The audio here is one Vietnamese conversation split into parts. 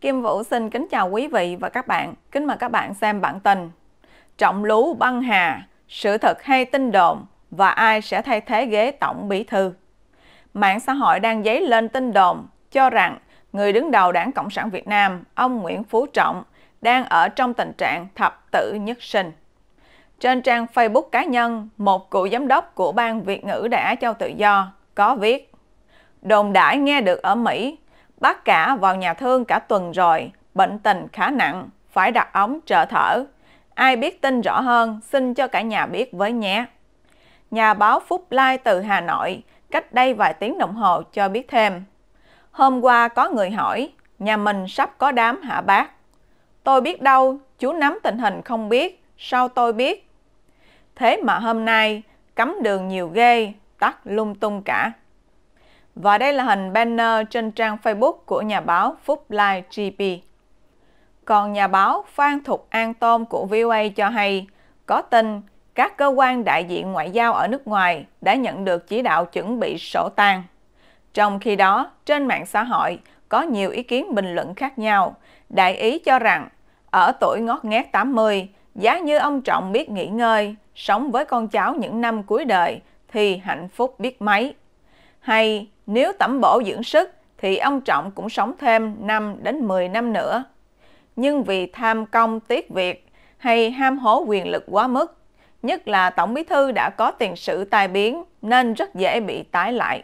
Kim Vũ xin kính chào quý vị và các bạn. Kính mời các bạn xem bản tin. Trọng Lú băng hà, sự thật hay tin đồn và ai sẽ thay thế ghế tổng bí thư? Mạng xã hội đang dấy lên tin đồn cho rằng người đứng đầu Đảng Cộng sản Việt Nam, ông Nguyễn Phú Trọng, đang ở trong tình trạng thập tử nhất sinh. Trên trang Facebook cá nhân, một cựu giám đốc của Ban Việt ngữ Đại Á Châu Tự Do có viết Đồn đãi nghe được ở Mỹ Bác cả vào nhà thương cả tuần rồi, bệnh tình khá nặng, phải đặt ống trợ thở. Ai biết tin rõ hơn, xin cho cả nhà biết với nhé. Nhà báo Phúc Lai từ Hà Nội, cách đây vài tiếng đồng hồ cho biết thêm. Hôm qua có người hỏi, nhà mình sắp có đám hả bác? Tôi biết đâu, chú nắm tình hình không biết, sao tôi biết? Thế mà hôm nay, cấm đường nhiều ghê, tắt lung tung cả. Và đây là hình banner trên trang Facebook của nhà báo Phúc Lai GP. Còn nhà báo Phan Thục An Tôn của VOA cho hay, có tin các cơ quan đại diện ngoại giao ở nước ngoài đã nhận được chỉ đạo chuẩn bị sổ tang. Trong khi đó, trên mạng xã hội có nhiều ý kiến bình luận khác nhau. Đại ý cho rằng, ở tuổi ngót nghét 80, giá như ông Trọng biết nghỉ ngơi, sống với con cháu những năm cuối đời thì hạnh phúc biết mấy. Hay nếu tẩm bổ dưỡng sức thì ông Trọng cũng sống thêm 5 đến 10 năm nữa. Nhưng vì tham công tiếc việc hay ham hố quyền lực quá mức, nhất là Tổng Bí Thư đã có tiền sử tai biến nên rất dễ bị tái lại.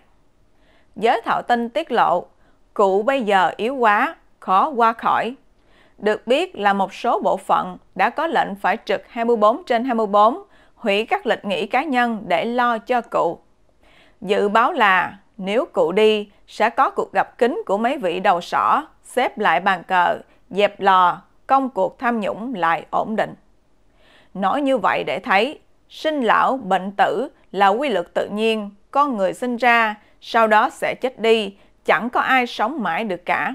Giới thạo tin tiết lộ, cụ bây giờ yếu quá, khó qua khỏi. Được biết là một số bộ phận đã có lệnh phải trực 24 trên 24, hủy các lịch nghỉ cá nhân để lo cho cụ. Dự báo là nếu cụ đi, sẽ có cuộc gặp kính của mấy vị đầu sỏ, xếp lại bàn cờ, dẹp lò, công cuộc tham nhũng lại ổn định. Nói như vậy để thấy, sinh lão, bệnh tử là quy luật tự nhiên, con người sinh ra, sau đó sẽ chết đi, chẳng có ai sống mãi được cả.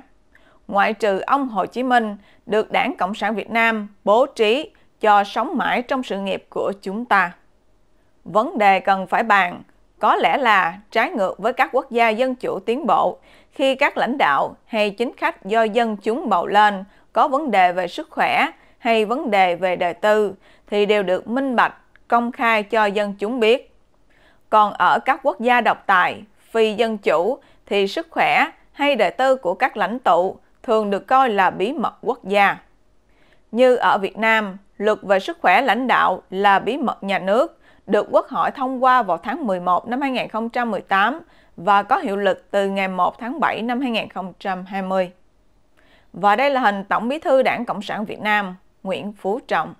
Ngoại trừ ông Hồ Chí Minh được Đảng Cộng sản Việt Nam bố trí cho sống mãi trong sự nghiệp của chúng ta. Vấn đề cần phải bàn có lẽ là trái ngược với các quốc gia dân chủ tiến bộ, khi các lãnh đạo hay chính khách do dân chúng bầu lên có vấn đề về sức khỏe hay vấn đề về đời tư thì đều được minh bạch, công khai cho dân chúng biết. Còn ở các quốc gia độc tài, phi dân chủ thì sức khỏe hay đời tư của các lãnh tụ thường được coi là bí mật quốc gia. Như ở Việt Nam, luật về sức khỏe lãnh đạo là bí mật nhà nước, được Quốc hội thông qua vào tháng 11 năm 2018 và có hiệu lực từ ngày 1 tháng 7 năm 2020. Và đây là hình Tổng bí thư Đảng Cộng sản Việt Nam Nguyễn Phú Trọng.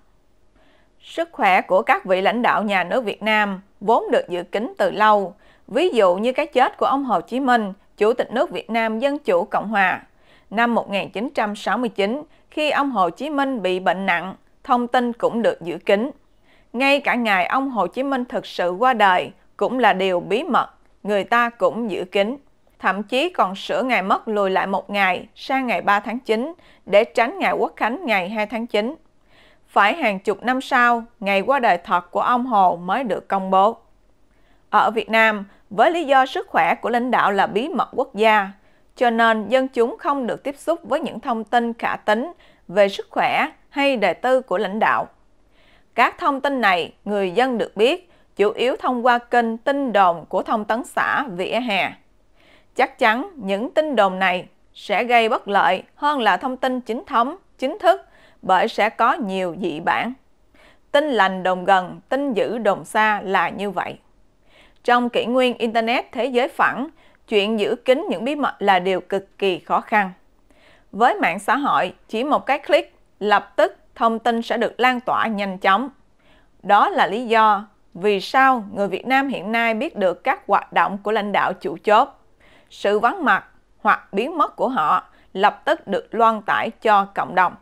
Sức khỏe của các vị lãnh đạo nhà nước Việt Nam vốn được dự kính từ lâu, ví dụ như cái chết của ông Hồ Chí Minh, Chủ tịch nước Việt Nam Dân Chủ Cộng Hòa, năm 1969 khi ông Hồ Chí Minh bị bệnh nặng, thông tin cũng được giữ kín ngay cả ngày ông Hồ Chí Minh thực sự qua đời cũng là điều bí mật, người ta cũng giữ kín. Thậm chí còn sửa ngày mất lùi lại một ngày sang ngày 3 tháng 9 để tránh ngày quốc khánh ngày 2 tháng 9. Phải hàng chục năm sau, ngày qua đời thật của ông Hồ mới được công bố. Ở Việt Nam, với lý do sức khỏe của lãnh đạo là bí mật quốc gia, cho nên dân chúng không được tiếp xúc với những thông tin khả tính về sức khỏe hay đời tư của lãnh đạo. Các thông tin này người dân được biết chủ yếu thông qua kênh tin đồn của thông tấn xã vỉa hè. Chắc chắn những tin đồn này sẽ gây bất lợi hơn là thông tin chính thống, chính thức bởi sẽ có nhiều dị bản. Tin lành đồn gần, tin dữ đồn xa là như vậy. Trong kỷ nguyên Internet thế giới phẳng, chuyện giữ kín những bí mật là điều cực kỳ khó khăn. Với mạng xã hội, chỉ một cái click, lập tức thông tin sẽ được lan tỏa nhanh chóng. Đó là lý do vì sao người Việt Nam hiện nay biết được các hoạt động của lãnh đạo chủ chốt. Sự vắng mặt hoặc biến mất của họ lập tức được loan tải cho cộng đồng.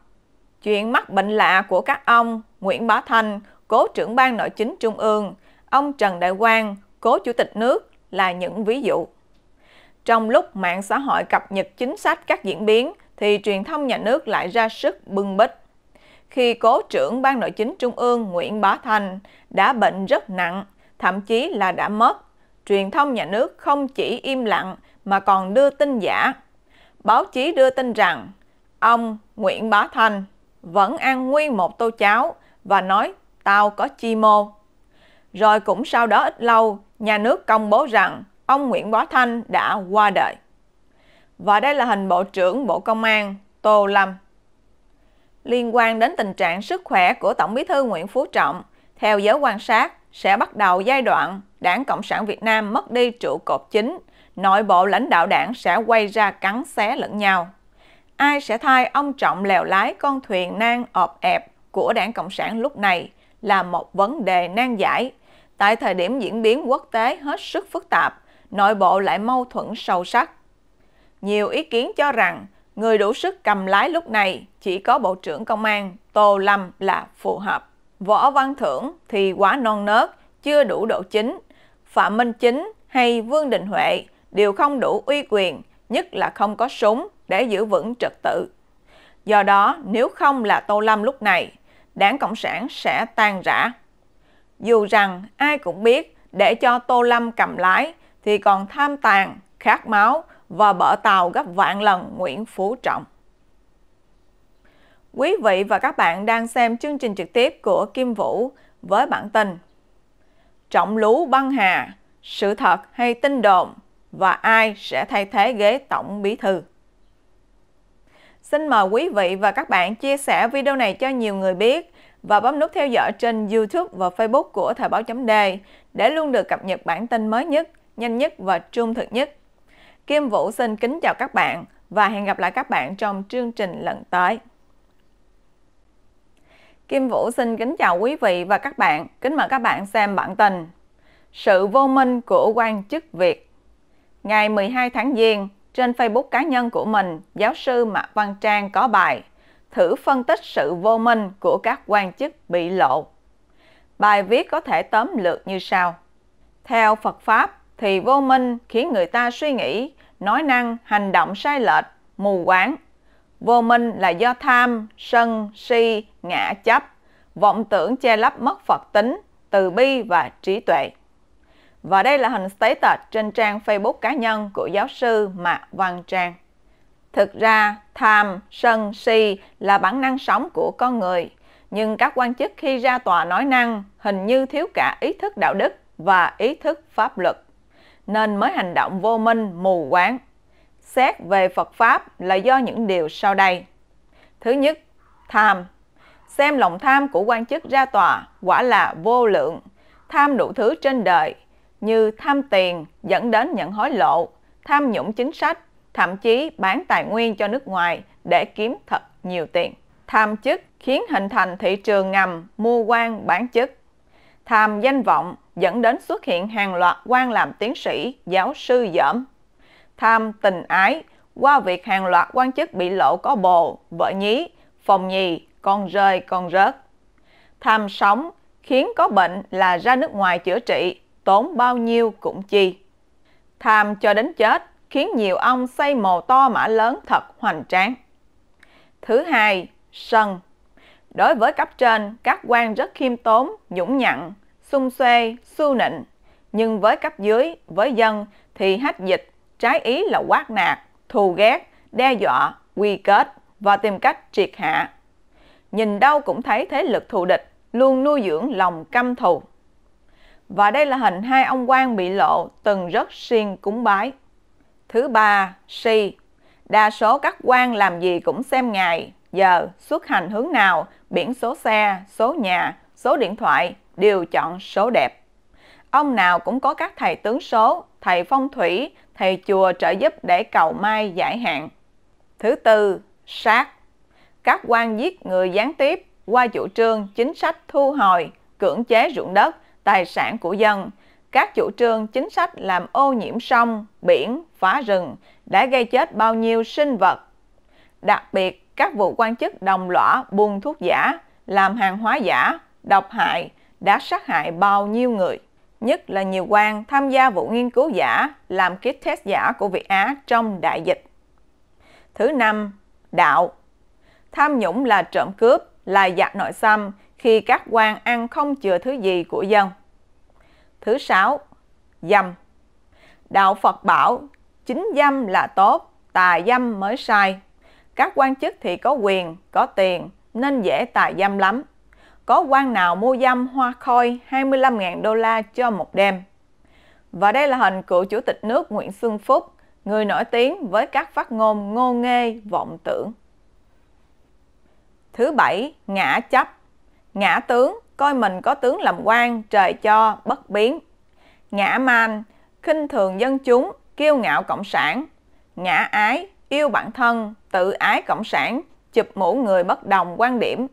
Chuyện mắc bệnh lạ của các ông Nguyễn Bá Thanh, cố trưởng ban nội chính trung ương, ông Trần Đại Quang, cố chủ tịch nước là những ví dụ. Trong lúc mạng xã hội cập nhật chính sách các diễn biến thì truyền thông nhà nước lại ra sức bưng bít khi cố trưởng Ban Nội chính Trung ương Nguyễn Bá Thành đã bệnh rất nặng, thậm chí là đã mất. Truyền thông nhà nước không chỉ im lặng mà còn đưa tin giả. Báo chí đưa tin rằng ông Nguyễn Bá Thành vẫn ăn nguyên một tô cháo và nói tao có chi mô. Rồi cũng sau đó ít lâu, nhà nước công bố rằng ông Nguyễn Bá Thanh đã qua đời. Và đây là hình Bộ trưởng Bộ Công an Tô Lâm liên quan đến tình trạng sức khỏe của Tổng bí thư Nguyễn Phú Trọng, theo giới quan sát, sẽ bắt đầu giai đoạn Đảng Cộng sản Việt Nam mất đi trụ cột chính, nội bộ lãnh đạo đảng sẽ quay ra cắn xé lẫn nhau. Ai sẽ thay ông Trọng lèo lái con thuyền nan ọp ẹp của Đảng Cộng sản lúc này là một vấn đề nan giải. Tại thời điểm diễn biến quốc tế hết sức phức tạp, nội bộ lại mâu thuẫn sâu sắc. Nhiều ý kiến cho rằng người đủ sức cầm lái lúc này chỉ có Bộ trưởng Công an Tô Lâm là phù hợp. Võ Văn Thưởng thì quá non nớt, chưa đủ độ chính. Phạm Minh Chính hay Vương Đình Huệ đều không đủ uy quyền, nhất là không có súng để giữ vững trật tự. Do đó, nếu không là Tô Lâm lúc này, đảng Cộng sản sẽ tan rã. Dù rằng ai cũng biết để cho Tô Lâm cầm lái thì còn tham tàn, khát máu, và bợ tàu gấp vạn lần Nguyễn Phú Trọng. Quý vị và các bạn đang xem chương trình trực tiếp của Kim Vũ với bản tin Trọng Lú băng hà, sự thật hay tin đồn và ai sẽ thay thế ghế tổng bí thư. Xin mời quý vị và các bạn chia sẻ video này cho nhiều người biết và bấm nút theo dõi trên YouTube và Facebook của Thời báo chấm đề để luôn được cập nhật bản tin mới nhất, nhanh nhất và trung thực nhất. Kim Vũ xin kính chào các bạn và hẹn gặp lại các bạn trong chương trình lần tới. Kim Vũ xin kính chào quý vị và các bạn, kính mời các bạn xem bản tin Sự vô minh của quan chức Việt Ngày 12 tháng Giêng, trên Facebook cá nhân của mình, giáo sư Mạc Văn Trang có bài Thử phân tích sự vô minh của các quan chức bị lộ. Bài viết có thể tóm lược như sau. Theo Phật Pháp, thì vô minh khiến người ta suy nghĩ, nói năng, hành động sai lệch, mù quáng. Vô minh là do tham, sân, si, ngã chấp, vọng tưởng che lấp mất Phật tính, từ bi và trí tuệ. Và đây là hình status trên trang Facebook cá nhân của giáo sư Mạc Văn Trang. Thực ra, tham, sân, si là bản năng sống của con người, nhưng các quan chức khi ra tòa nói năng hình như thiếu cả ý thức đạo đức và ý thức pháp luật nên mới hành động vô minh, mù quáng. Xét về Phật Pháp là do những điều sau đây. Thứ nhất, tham. Xem lòng tham của quan chức ra tòa quả là vô lượng. Tham đủ thứ trên đời như tham tiền dẫn đến nhận hối lộ, tham nhũng chính sách, thậm chí bán tài nguyên cho nước ngoài để kiếm thật nhiều tiền. Tham chức khiến hình thành thị trường ngầm mua quan bán chức tham danh vọng dẫn đến xuất hiện hàng loạt quan làm tiến sĩ, giáo sư dởm. Tham tình ái qua việc hàng loạt quan chức bị lộ có bồ, vợ nhí, phòng nhì, con rơi, con rớt. Tham sống khiến có bệnh là ra nước ngoài chữa trị, tốn bao nhiêu cũng chi. Tham cho đến chết khiến nhiều ông xây mồ to mã lớn thật hoành tráng. Thứ hai, sân. Đối với cấp trên, các quan rất khiêm tốn, nhũng nhặn, xung xoe, su nịnh. Nhưng với cấp dưới, với dân thì hách dịch, trái ý là quát nạt, thù ghét, đe dọa, quy kết và tìm cách triệt hạ. Nhìn đâu cũng thấy thế lực thù địch luôn nuôi dưỡng lòng căm thù. Và đây là hình hai ông quan bị lộ từng rất siêng cúng bái. Thứ ba, si. Đa số các quan làm gì cũng xem ngày, giờ, xuất hành hướng nào, biển số xe, số nhà, số điện thoại, đều chọn số đẹp. Ông nào cũng có các thầy tướng số, thầy phong thủy, thầy chùa trợ giúp để cầu may giải hạn. Thứ tư, sát. Các quan giết người gián tiếp qua chủ trương chính sách thu hồi, cưỡng chế ruộng đất, tài sản của dân. Các chủ trương chính sách làm ô nhiễm sông, biển, phá rừng đã gây chết bao nhiêu sinh vật. Đặc biệt, các vụ quan chức đồng lõa buôn thuốc giả, làm hàng hóa giả, độc hại, đã sát hại bao nhiêu người, nhất là nhiều quan tham gia vụ nghiên cứu giả làm kit test giả của Việt Á trong đại dịch. Thứ năm, đạo. Tham nhũng là trộm cướp, là giặc nội xâm khi các quan ăn không chừa thứ gì của dân. Thứ sáu, dâm. Đạo Phật bảo chính dâm là tốt, tà dâm mới sai. Các quan chức thì có quyền, có tiền nên dễ tà dâm lắm có quan nào mua dâm hoa khôi 25.000 đô la cho một đêm. Và đây là hình cựu Chủ tịch nước Nguyễn Xuân Phúc, người nổi tiếng với các phát ngôn ngô nghê vọng tưởng. Thứ bảy, ngã chấp. Ngã tướng, coi mình có tướng làm quan, trời cho, bất biến. Ngã man, khinh thường dân chúng, kiêu ngạo cộng sản. Ngã ái, yêu bản thân, tự ái cộng sản, chụp mũ người bất đồng quan điểm.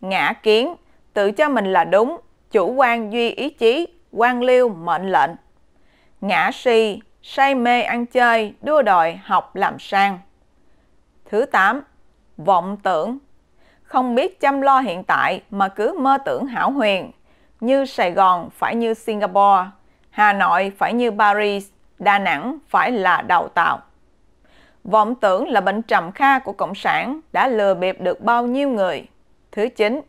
Ngã kiến, tự cho mình là đúng, chủ quan duy ý chí, quan liêu mệnh lệnh. Ngã si, say mê ăn chơi, đua đòi học làm sang. Thứ 8. Vọng tưởng Không biết chăm lo hiện tại mà cứ mơ tưởng hảo huyền. Như Sài Gòn phải như Singapore, Hà Nội phải như Paris, Đà Nẵng phải là đào tạo Vọng tưởng là bệnh trầm kha của Cộng sản đã lừa bịp được bao nhiêu người. Thứ 9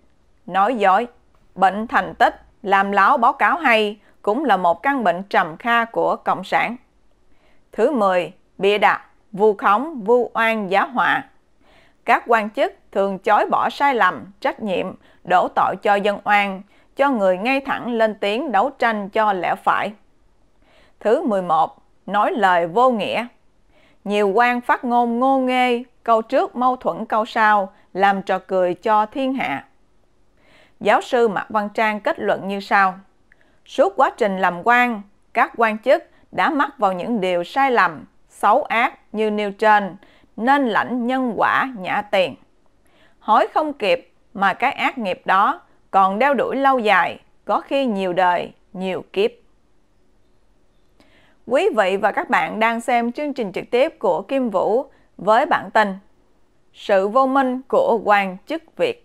nói dối. Bệnh thành tích, làm láo báo cáo hay cũng là một căn bệnh trầm kha của Cộng sản. Thứ 10. Bịa đặt, vu khống, vu oan giá họa. Các quan chức thường chối bỏ sai lầm, trách nhiệm, đổ tội cho dân oan, cho người ngay thẳng lên tiếng đấu tranh cho lẽ phải. Thứ 11. Nói lời vô nghĩa. Nhiều quan phát ngôn ngô nghê, câu trước mâu thuẫn câu sau, làm trò cười cho thiên hạ giáo sư Mạc Văn Trang kết luận như sau. Suốt quá trình làm quan, các quan chức đã mắc vào những điều sai lầm, xấu ác như nêu trên, nên lãnh nhân quả nhã tiền. Hối không kịp mà cái ác nghiệp đó còn đeo đuổi lâu dài, có khi nhiều đời, nhiều kiếp. Quý vị và các bạn đang xem chương trình trực tiếp của Kim Vũ với bản tin Sự vô minh của quan chức Việt.